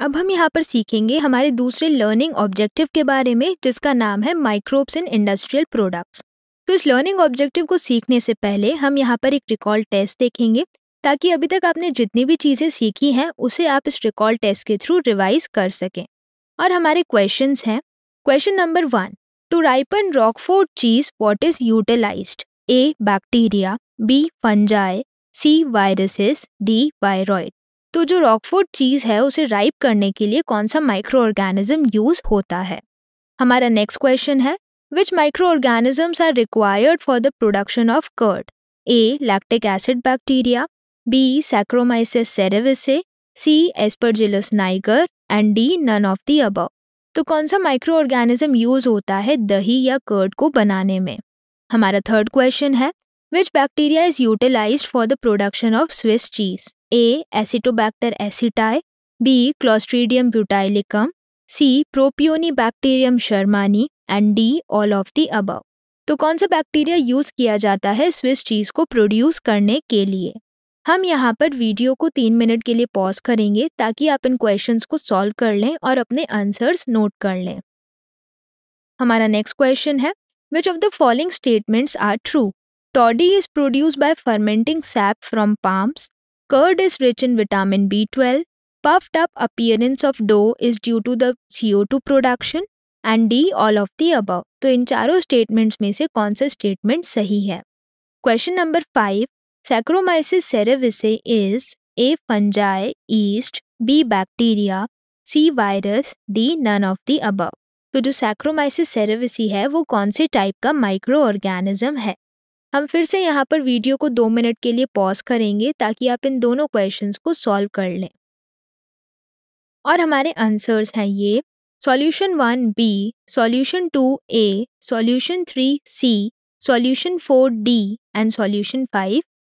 अब हम यहाँ पर सीखेंगे हमारे दूसरे लर्निंग ऑब्जेक्टिव के बारे में जिसका नाम है माइक्रोब्स इन इंडस्ट्रियल प्रोडक्ट्स तो इस लर्निंग ऑब्जेक्टिव को सीखने से पहले हम यहाँ पर एक रिकॉल टेस्ट देखेंगे ताकि अभी तक आपने जितनी भी चीज़ें सीखी हैं उसे आप इस रिकॉल टेस्ट के थ्रू रिवाइज कर सकें और हमारे क्वेश्चन हैं question number one two ripen Roquefort cheese what is utilise A bacteria B fungi C viruses D viroid तो जो रॉकफोर्ड चीज़ है उसे राइप करने के लिए कौन सा माइक्रो ऑर्गेनिज्म यूज़ होता है हमारा नेक्स्ट क्वेश्चन है which microorganisms are required for the production of curd A lactic acid bacteria B Saccharomyces cerevisiae C Aspergillus niger and D none of the above तो कौन सा micro organism use होता है दही या curd को बनाने में हमारा थर्ड क्वेश्चन है which bacteria is utilise for the production of Swiss cheese A Acetobacter aceti B Clostridium butylicum C Propionibacterium shermanii and D all of the above तो कौन सा बैक्टीरिया यूज़ किया जाता है स्विस चीज़ को produce करने के लिए हम यहाँ पर वीडियो को तीन मिनट के लिए पॉज करेंगे ताकि आप इन क्वेश्चंस को सॉल्व कर लें और अपने आंसर्स नोट कर लें हमारा नेक्स्ट क्वेश्चन है which of the following statements are true toddy is produce by fermenting sap from palms Curd is rich in vitamin B12. Puffed up appearance of dough is due to the CO2 production and D all of the above तो इन चारों statements में से कौन सा statement सही है question number five Saccharomyces cerevisiae is A fungi yeast B bacteria C virus D none of the above तो जो सैक्रोमाइसिस सेरेविसी है वो कौन से टाइप का माइक्रो ऑर्गेनिज्म है हम फिर से यहाँ पर वीडियो को दो मिनट के लिए पॉज करेंगे ताकि आप इन दोनों क्वेश्चंस को सॉल्व कर लें और हमारे आंसर्स हैं ये solution one B solution two A solution three C solution four D and solution five